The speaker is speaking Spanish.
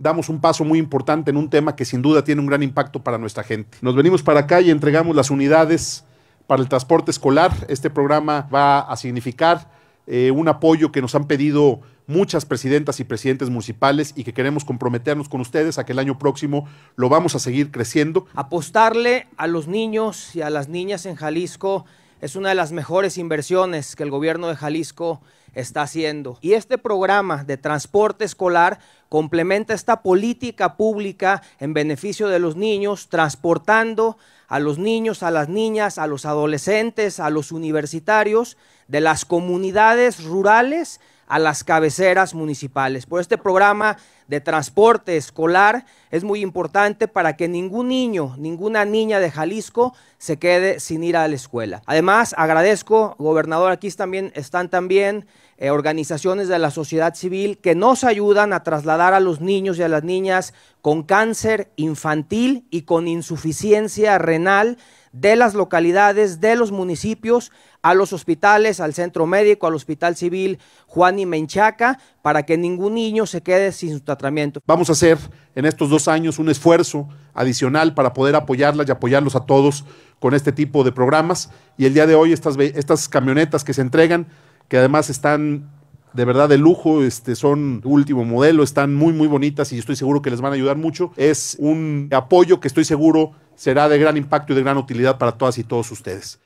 damos un paso muy importante en un tema que sin duda tiene un gran impacto para nuestra gente. Nos venimos para acá y entregamos las unidades para el transporte escolar. Este programa va a significar eh, un apoyo que nos han pedido muchas presidentas y presidentes municipales y que queremos comprometernos con ustedes a que el año próximo lo vamos a seguir creciendo. Apostarle a los niños y a las niñas en Jalisco es una de las mejores inversiones que el gobierno de Jalisco está haciendo. Y este programa de transporte escolar complementa esta política pública en beneficio de los niños, transportando a los niños, a las niñas, a los adolescentes, a los universitarios de las comunidades rurales a las cabeceras municipales. Por este programa de transporte escolar es muy importante para que ningún niño, ninguna niña de Jalisco se quede sin ir a la escuela. Además, agradezco, gobernador, aquí también están también eh, organizaciones de la sociedad civil que nos ayudan a trasladar a los niños y a las niñas con cáncer infantil y con insuficiencia renal de las localidades, de los municipios, a los hospitales, al centro médico, al hospital civil Juan y Menchaca, para que ningún niño se quede sin su tratamiento. Vamos a hacer en estos dos años un esfuerzo adicional para poder apoyarlas y apoyarlos a todos con este tipo de programas. Y el día de hoy estas, camionetas que se entregan, que además están de verdad de lujo, este, son último modelo, están muy, muy bonitas y estoy seguro que les van a ayudar mucho. Es un apoyo que estoy seguro será de gran impacto y de gran utilidad para todas y todos ustedes.